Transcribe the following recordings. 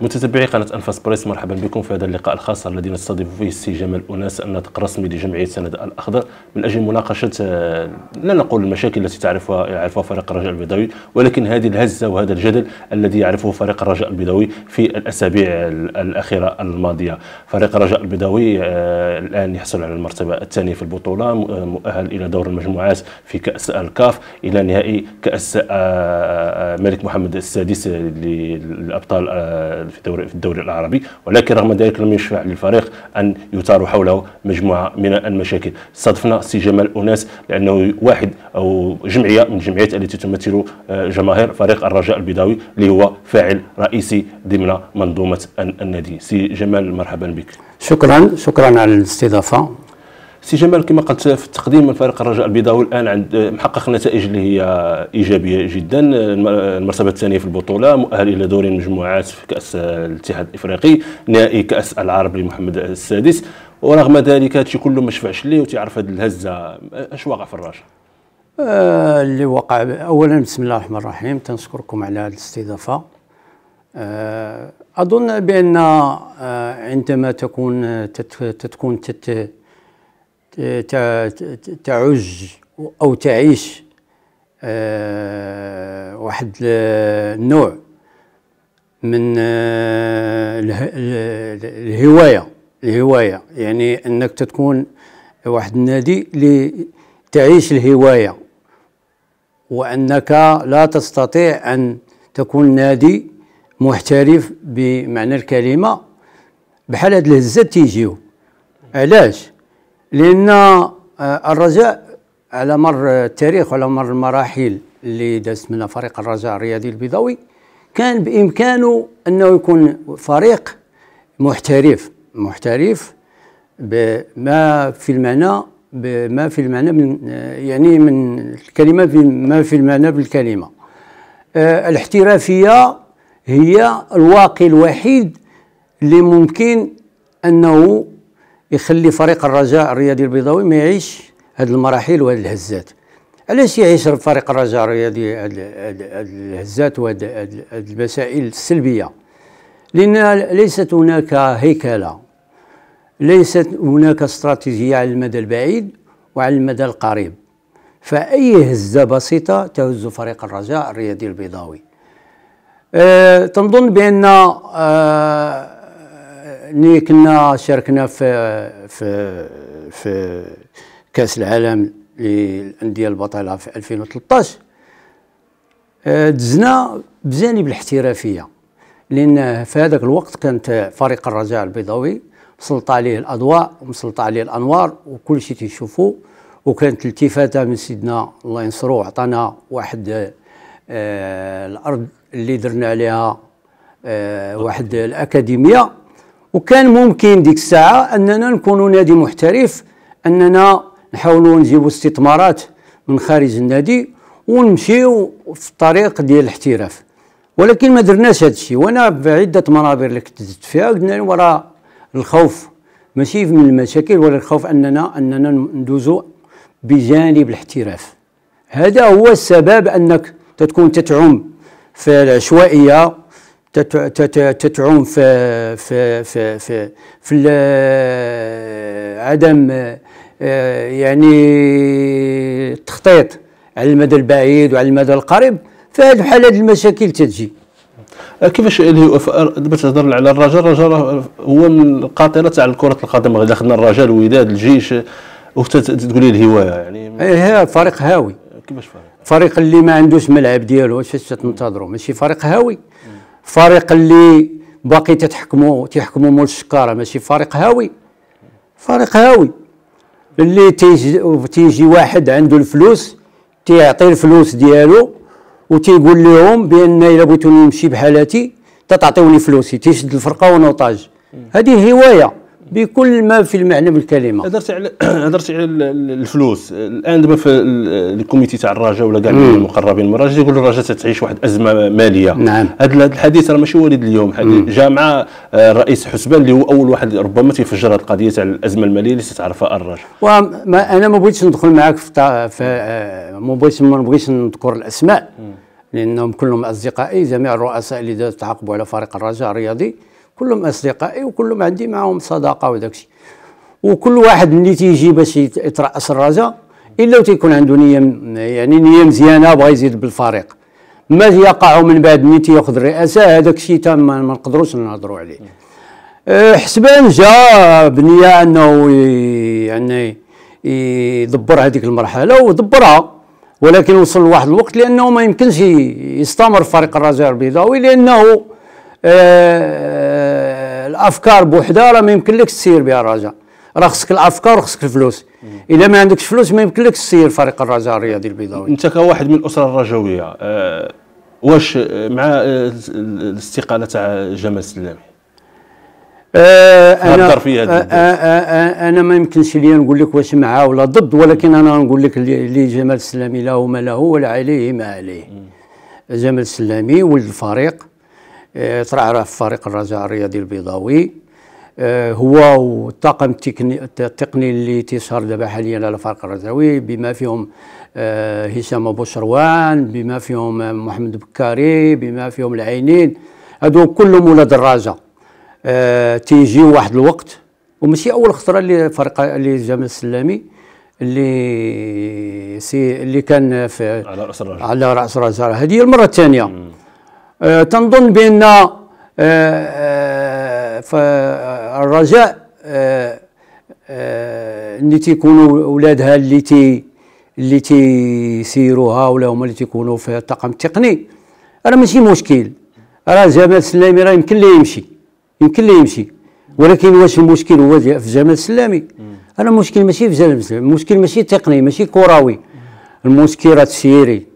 متتبعي قناة أنفاس بريس مرحبا بكم في هذا اللقاء الخاص الذي نستضيف فيه السي جمال أناس الناطق الرسمي لجمعية سند الأخضر من أجل مناقشة آه، لا نقول المشاكل التي تعرفها يعرفها فريق الرجاء البيضاوي ولكن هذه الهزة وهذا الجدل الذي يعرفه فريق الرجاء البيضاوي في الأسابيع الأخيرة الماضية فريق الرجاء البيضاوي آه، الآن يحصل على المرتبة الثانية في البطولة آه، مؤهل إلى دور المجموعات في كأس الكاف إلى نهائي كأس ملك محمد السادس للأبطال في الدوري في الدوري العربي ولكن رغم ذلك لم يشفع للفريق ان يثار حوله مجموعه من المشاكل استضفنا سي جمال اناس لانه واحد او جمعيه من الجمعيات التي تمثل آه، جماهير فريق الرجاء البيضاوي اللي هو فاعل رئيسي ضمن منظومه النادي سي جمال مرحبا بك شكرا شكرا على الاستضافه سي جمال كما قلت في التقديم من فريق الرجاء البيضاوي الان عند محقق نتائج اللي هي ايجابيه جدا المرتبه الثانيه في البطوله مؤهل الى دور المجموعات في كاس الاتحاد الافريقي نهائي كاس العرب لمحمد السادس ورغم ذلك هادشي كله ما شفعش ليه وتعرف هذه الهزه اش واقع في الرجاء آه، اللي وقع اولا بسم الله الرحمن الرحيم تنشكركم على هذه الاستضافه آه، اظن بان آه، عندما تكون تت تت تعج أو تعيش آه، واحد النوع آه، من آه، الهواية الهواية يعني أنك تكون واحد النادي اللي تعيش الهواية وأنك لا تستطيع أن تكون نادي محترف بمعنى الكلمة بحال هاد الهزات تيجيو علاش لان آه، الرجاء على مر التاريخ وعلى مر المراحل اللي دازت منها فريق الرجاء الرياضي البيضاوي كان بامكانه انه يكون فريق محترف محترف بما في المعنى بما في المعنى من يعني من الكلمه ما في المعنى بالكلمه أه الاحترافيه هي الواقي الوحيد اللي ممكن انه يخلي فريق الرجاء الرياضي البيضاوي ما يعيش هذه المراحل وهذه الهزات علاش يعيش فريق الرجاء الرياضي الهزات وهذه المسائل السلبيه لان ليست هناك هيكله ليست هناك استراتيجيه على المدى البعيد وعلى المدى القريب فاي هزه بسيطه تهز فريق الرجاء الرياضي البيضاوي أه تنظن بان أه اللي كنا شاركنا في في في كاس العالم للانديه البطله في 2013 آه، دزنا بجانب الاحترافيه لان في هذاك الوقت كانت فريق الرجاء البيضاوي مسلط عليه الاضواء ومسلط عليه الانوار وكل شيء تيشوفوه وكانت التفاته من سيدنا الله ينصرو عطانا واحد آه الارض اللي درنا عليها آه واحد الاكاديميه وكان ممكن ديك الساعه اننا نكونوا نادي محترف اننا نحاولوا نجيبوا استثمارات من خارج النادي ونمشيو في الطريق ديال الاحتراف ولكن ما درناش هذا الشيء وانا بعده منابر اللي كنت فيها قلنا وراء الخوف ماشي من المشاكل ولا الخوف اننا اننا ندوزو بجانب الاحتراف هذا هو السبب انك تكون تتعم في العشوائيه تتعوم في في في في, في عدم يعني التخطيط على المدى البعيد وعلى المدى القريب فهذه بحال هذه المشاكل تتجي كيفاش دابا تهضر على الرجاء الرجاء هو من القاطره تاع كره القدم اذا خدنا الرجاء الوداد الجيش وتقول لي الهوايه يعني إيه، هي فريق هاوي كيفاش فريق فريق اللي ما عندوش ملعب ديالو اش تنتظروا ماشي فريق هاوي مم. فريق اللي باقي تتحكموا تيحكموا مول الشكاره ماشي فريق هاوي فريق هاوي اللي تيجي, تيجي واحد عنده الفلوس تيعطي الفلوس ديالو وتيقول لهم بان الا بغيتوني نمشي بحالاتي تتعطيوني فلوسي تيشد الفرقه ونوطاج هذه هوايه بكل ما في المعنى من الكلمه هضرتي على هضرتي على الفلوس الان دابا في الكوميتي تاع الرجاء ولا كاع المقربين من الرجاء يقول الرجاء تتعيش واحد ازمه ماليه نعم هذا الحديث راه ماشي وليد اليوم جاء مع الرئيس آه، حسبان اللي هو اول واحد ربما تيفجر هذه القضيه تاع الازمه الماليه اللي تتعرفها الرجاء وما انا ما بغيتش ندخل معك في, في آه، ما بغيتش ما بغيتش نذكر الاسماء لانهم كلهم اصدقائي جميع الرؤساء اللي تعاقبوا على فريق الرجاء الرياضي كلهم اصدقائي وكلهم عندي معهم صداقه وداكشي وكل واحد ملي تيجي باش يتراس الرجاء الا تيكون عنده نيه يعني نيه مزيانه بغى يزيد بالفريق ما يقع من بعد ملي تياخذ الرئاسه هذاك الشيء تام ما نقدروش نهضروا عليه أه، حسبان جا بنيه انه يعني يدبر هذيك المرحله ودبرها ولكن وصل لواحد الوقت لانه ما يمكنش يستمر فريق الرجاء البيضاوي لانه آه الافكار بوحدها راه ما يمكنلكش تسير بها الرجاء راه خصك الافكار وخصك الفلوس اذا ما عندكش فلوس ما يمكنلكش تسير فريق الرجاء الرياضي البيضاوي انت كواحد من الاسره الرجويه أه واش آه، مع آه، الاستقاله تاع جمال السلامي آه، انا انا ما يمكنش لي نقول لك واش معاه ولا ضد ولكن انا نقول لك اللي جمال السلامي له ما له ولا عليه ما عليه جمال السلامي ولد الفريق في فريق الرجاء الرياضي البيضاوي آه، هو والطاقم التقني التقني اللي تيسهر دابا حاليا على فريق الرجاوي بما فيهم آه، هشام ابو شروان بما فيهم آه، محمد بكاري بما فيهم العينين هادو كلهم ولاد الرجاء تيجي واحد الوقت وماشي اول خطره اللي فريق اللي جمال السلامي اللي سي اللي كان في على راس الرجاء على راس الرجاء هذه هي المره الثانيه آه، تنظن بان آه، آه، الرجاء اللي تيكونوا اولادها اللي تي اللي تيسيروها ولا هما اللي تيكونوا في الطاقم التقني راه ماشي مشكل راه جمال السلامي راه يمكن ليه يمشي يمكن ليه يمشي ولكن واش المشكل هو في جمال السلامي راه المشكل ماشي في جمال السلامي المشكل ماشي تقني ماشي كروي المشكل راه تسييري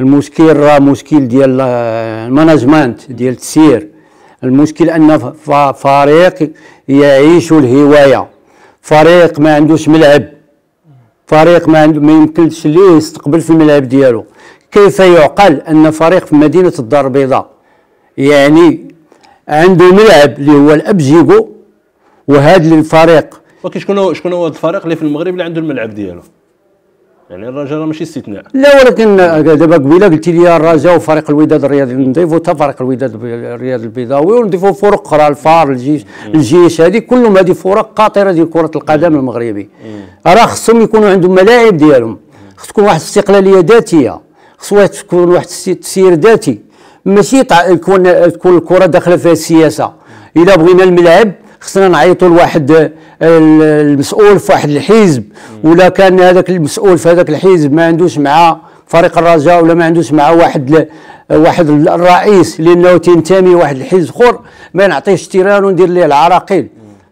المشكل راه مشكل ديال المانجمنت ديال التسيير المشكل ان فريق يعيش الهوايه فريق ما عندوش ملعب فريق ما عنده ما يمكنش ليه يستقبل في الملعب ديالو كيف يعقل ان فريق في مدينه الدار البيضاء يعني عنده ملعب اللي هو الابجيكو وهذا الفريق ولكن شكون شكون هو الفريق اللي في المغرب اللي عنده الملعب ديالو يعني الرجاء راه ماشي استثناء لا ولكن دابا قبيله قلتي لي الرجاء وفريق الوداد الرياضي نضيفوا حتى فريق الوداد الرياضي البيضاوي ونضيفوا فرق اخرى الفار الجيش الجيش هذه كلهم هذه فرق قاطره ديال كره القدم المغربي راه خصهم يكونوا عندهم ملاعب ديالهم خص تكون واحد الاستقلاليه ذاتيه خص تكون واحد التسيير ذاتي ماشي تكون تكون الكره داخله فيها السياسه الا بغينا الملعب خصنا نعيطوا لواحد آه، المسؤول في واحد الحزب ولا كان هذاك المسؤول في هذاك الحزب ما عندوش مع فريق الرجاء ولا ما عندوش مع واحد واحد الرئيس لانه تنتمي لواحد الحزب اخر ما نعطيهش تيران وندير ليه العراقيل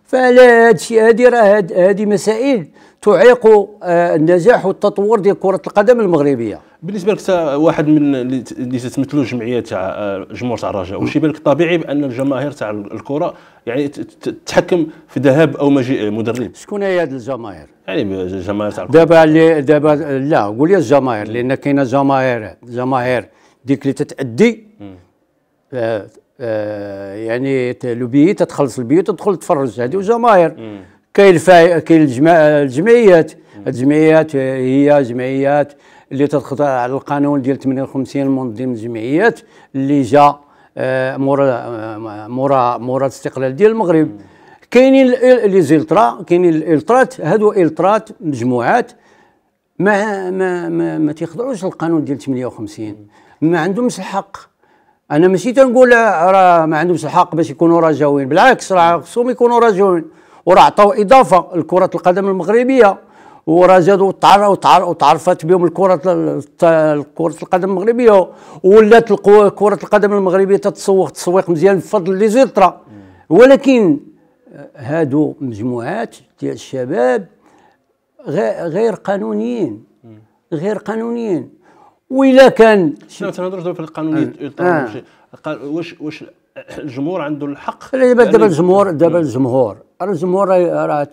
فهذا هذه راه هذه مسائل تعيق آه، النجاح والتطور ديال كره القدم المغربيه بالنسبه لك واحد من اللي تتمثلوا الجمعيه تاع آه، جمهور تاع الرجاء واش يبان لك طبيعي بان الجماهير تاع الكره يعني تتحكم في ذهاب او مجيء آه، مدرب شكون هي هذه الجماهير يعني الجماهير تاع الكره دابا اللي دابا لا قول لي الجماهير لان كاينه جماهير جماهير ديك اللي تتادي آه يعني لو تتخلص البيوت تدخل تفرج هذه وجماهير كاين كاين الجمعيات الجمعيات هي جمعيات اللي تدخل على القانون ديال 58 منظم الجمعيات اللي جا آه، مورا آه، مورا مورا الاستقلال ديال المغرب كاينين لي زيلترا كاينين الالترات هادو الترات مجموعات ما ما ما, ما تيخضعوش للقانون ديال 58 ما عندهمش الحق انا ماشي تنقول راه ما عندهمش الحق باش يكونوا رجاوين بالعكس راه خصهم يكونوا رجاوين وراه عطاو اضافه لكره القدم المغربيه وراه زادوا وتعرفت بهم الكره كره القدم المغربيه ولات كره القدم المغربيه تتسوق تسويق مزيان بفضل لي ولكن هادو مجموعات ديال الشباب غير قانونيين غير قانونيين وإلا كان شنو تنهضروا في القانونيه آه. آه. واش واش الجمهور عنده الحق دابا دابا الجمهور دابا الجمهور الجمهور راه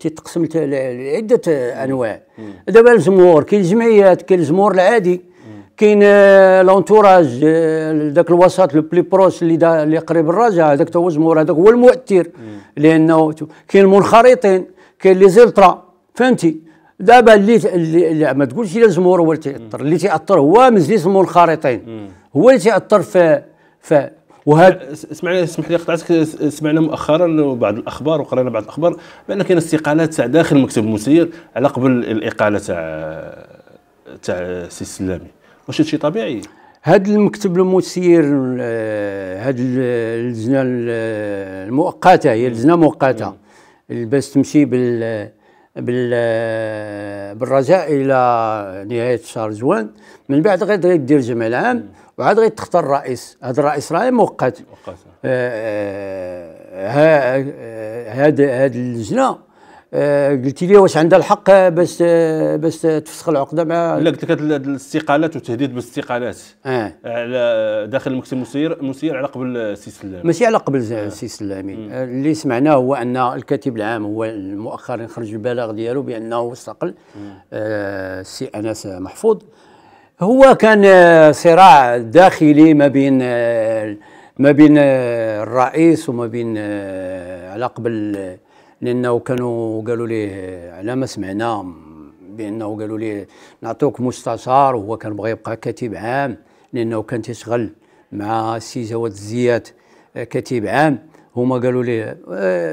تيتقسم لعده انواع دابا الجمهور كاين الجمعيات كاين الجمهور العادي كاين آه، لونتوراج ذاك آه، الوسط لو بلي بروس اللي اللي قريب الرجاء هذاك هو الجمهور هذاك هو المؤثر لانه كاين المنخرطين كاين لي زلترا فهمتي دابا اللي, اللي ما تقولش الى الجمهور هو اللي تيأثر اللي تيأثر هو مجلس المنخرطين هو اللي تيأثر في في وهذا سمعنا اسمح لي قطعتك سمعنا مؤخرا بعض الاخبار وقرينا بعض الاخبار بان كاين استقالات تاع داخل المكتب المسير على قبل الاقاله تاع تاع السي السلامي واش هادشي طبيعي؟ هاد المكتب المسير آه، هاد اللجنه المؤقته هي لجنه مؤقته باش تمشي بال بال بالرجاء الى نهايه شهر جوان من بعد غير دير الجمع العام وعاد غيتختار الرئيس هذا الرئيس راه مؤقت مؤقت آه، آه، آه، هاد هاد اللجنه قلتي لي واش عندها الحق باش باش تفسخ العقده مع لا قلت لك الاستقالات والتهديد بالاستقالات اه على داخل المكتب المسير المسير على قبل السي سلامي ماشي على قبل السي آه. سلامي اللي سمعناه هو ان الكاتب العام هو مؤخرا خرج البلاغ ديالو بانه استقل السي آه انس محفوظ هو كان آه، صراع داخلي ما بين آه، ما بين آه، الرئيس وما بين على قبل لانه كانوا قالوا ليه على ما سمعنا بانه قالوا ليه نعطوك مستشار وهو كان بغى يبقى كاتب عام لانه كان تيشغل مع السي جواد الزيات كاتب عام هما قالوا ليه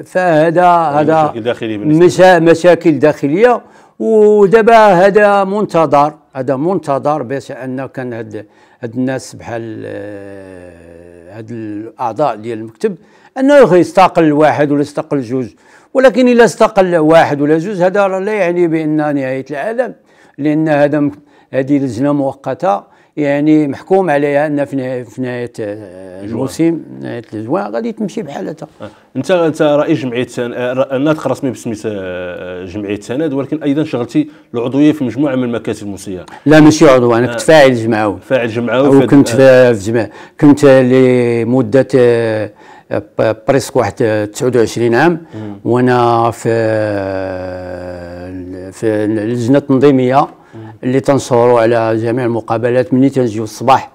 فهذا يعني هذا مشاكل داخليه مشاكل داخليه ودابا هذا منتظر هذا منتظر باش ان كان هاد, هاد الناس بحال آه، هاد الاعضاء ديال المكتب انه يستقل واحد ولا يستقل جوج ولكن الا استقل واحد ولا جوج هذا لا يعني بان نهايه العالم لان هذا هذه لجنه مؤقته يعني محكوم عليها ان في نهايه آه، الموسم نهايه الجوان غادي تمشي بحال هكا انت انت رئيس جمعيه الناطق آه، رسمي باسم آه، جمعيه سند ولكن ايضا شغلتي العضويه في مجموعه من المكاتب الموسيقى لا ماشي عضو انا كنت فاعل جمعوي فاعل جمعوي وكنت في جمع كنت لمده بريسك واحد 29 عام وانا في في اللجنه التنظيميه اللي تنصوروا على جميع المقابلات مني تنجيو الصباح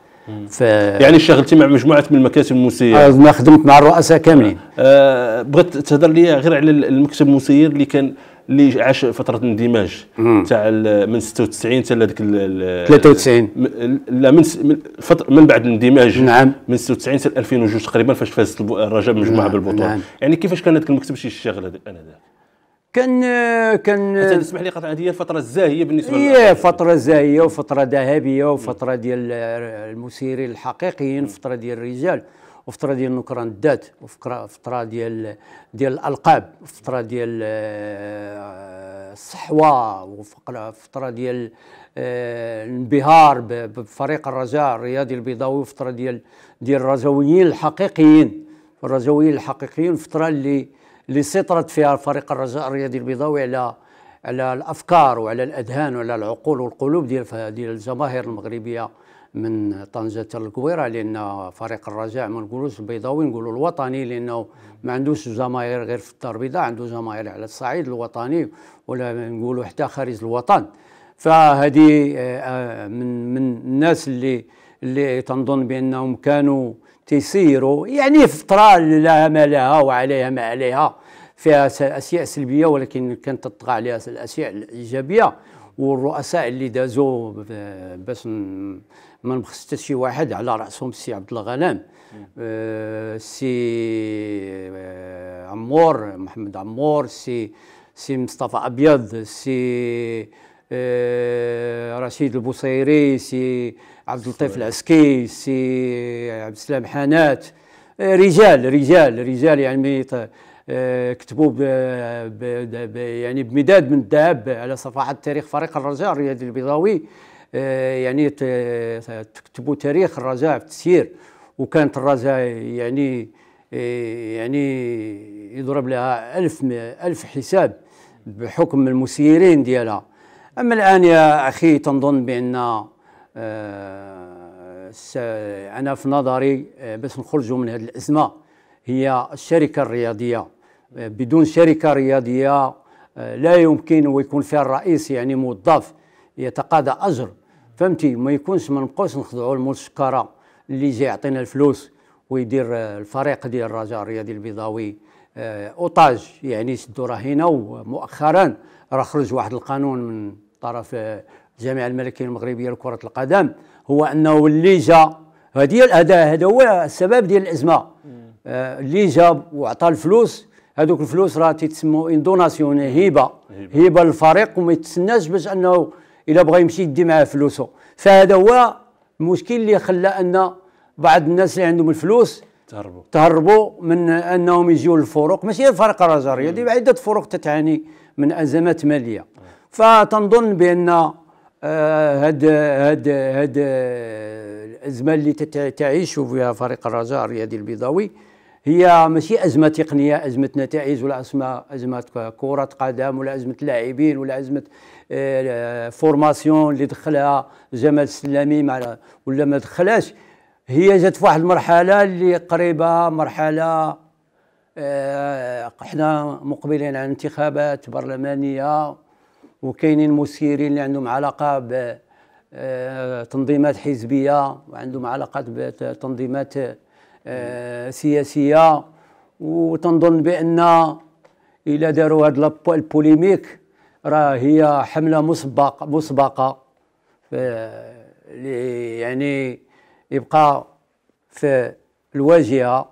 ف... يعني شغلتي مع مجموعه من المكاتب الموسيه انا خدمت مع الرؤساء كاملين أه بغيت تهضر لي غير على المكتب المسير اللي كان اللي عاش فتره الاندماج تاع من 96 حتى هذيك 93 لا من فترة من بعد الاندماج نعم من 96 حتى 2002 تقريبا فاش فازت الرجاء مجموعه نعم بالبطوله نعم يعني كيفاش كان هذاك المكتب شي الشغل هذاك كان كان تسمح لي قطعت هي الفتره الزاهيه بالنسبه هي فتره زاهيه وفتره ذهبيه وفتره ديال المسيرين الحقيقيين فتره ديال الرجال وفتره ديال نكران الذات وفتره ديال ديال الالقاب وفتره ديال آه، الصحوه وفتره ديال آه، الانبهار بفريق الرجاء الرياضي البيضاوي وفتره ديال ديال الرجويين الحقيقيين الرجويين الحقيقيين فتره اللي اللي سيطرت فيها فريق الرجاء الرياضي البيضاوي على على الافكار وعلى الاذهان وعلى العقول والقلوب ديال ديال الجماهير المغربيه من طنجه الكويره لان فريق الرجاء ما نقولوش البيضاوي نقولوا الوطني لانه ما عندوش جماهير غير في الدار البيضاء عنده جماهير على الصعيد الوطني ولا نقولوا حتى خارج الوطن فهذه آه، من من الناس اللي اللي تنظن بانهم كانوا تيسيروا يعني فتره لها ما لها وعليها ما عليها فيها أشياء سلبية ولكن كانت تطغى عليها الأشياء الإيجابية والرؤساء اللي دازوا آه، باش ما نبخس حتى شي واحد على راسهم السي عبد الله آه، السي آه عمور محمد عمور السي سي مصطفى ابيض السي آه رشيد البوصيري السي عبد اللطيف العسكي السي عبد السلام حانات آه، رجال رجال رجال يعني آه، كتبوا ب يعني بمداد من الذهب على صفحات تاريخ فريق الرجاء الرياضي البيضاوي آه، يعني تكتبوا تاريخ الرجاء في التسيير وكانت الرجاء يعني آه، يعني يضرب لها ألف ألف حساب بحكم المسيرين ديالها أما الآن يا أخي تنظن بأن أنا في نظري باش نخرجوا من هذه الأزمة هي الشركة الرياضية بدون شركه رياضيه آه، لا يمكن ويكون فيها الرئيس يعني موظف يتقاضى اجر فهمتي ما يكونش منقوص نخضعوا للمسكره اللي جاي يعطينا الفلوس ويدير الفريق ديال الرجاء الرياضي البيضاوي آه، اوطاج يعني شدوا هنا ومؤخرا راه خرج واحد القانون من طرف الجامعه آه، الملكيه المغربيه لكره القدم هو انه اللي جا هذه هذا هو السبب ديال الازمه اللي جا وعطى الفلوس هذوك الفلوس راه تيتسموا ان دوناسيون هبه هبه للفريق وما يتسناش باش انه الا بغى يمشي يدي معاه فلوسه فهذا هو المشكل اللي خلى ان بعض الناس اللي عندهم الفلوس تهربوا تهربوا من انهم يجيو للفروق ماشي الفرق الرجاء هذه عده فروق تتعاني من ازمات ماليه فتنظن بان آه، هاد هاد هاد الازمه اللي تعيش فيها فريق الرجاء الرياضي البيضاوي هي ماشي ازمه تقنيه ازمه نتائج ولا ازمه ازمه كره قدم ولا ازمه لاعبين ولا ازمه آه، فورماسيون اللي دخلها جمال السلامي مع ولا ما دخلاش هي جات في واحد المرحله اللي قريبه مرحله آه، احنا مقبلين على انتخابات برلمانيه وكاينين مسيرين اللي عندهم علاقه ب آه، تنظيمات حزبيه وعندهم علاقات بتنظيمات آه، سياسيه وتنظن بان الى داروا هاد البوليميك راه هي حمله مسبقه مسبقه يعني يبقى في الواجهه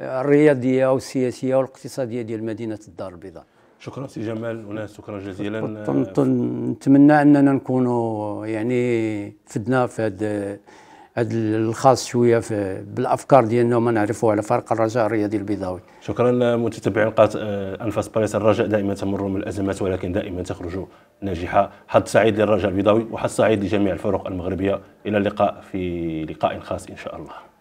الرياضيه والسياسيه والاقتصاديه ديال مدينه الدار البيضاء شكرا سي جمال وناس شكرا جزيلا نتمنى اننا نكونوا يعني فدنا في هذا هذا الخاص شويه في بالافكار ديالنا وما نعرفوا على فرق الرجاء الرياضي البيضاوي شكرا متتبعين قناه انفاس باريس الرجاء دائما تمر من الازمات ولكن دائما تخرج ناجحه حظ سعيد للرجاء البيضاوي وحظ سعيد لجميع الفرق المغربيه الى اللقاء في لقاء خاص ان شاء الله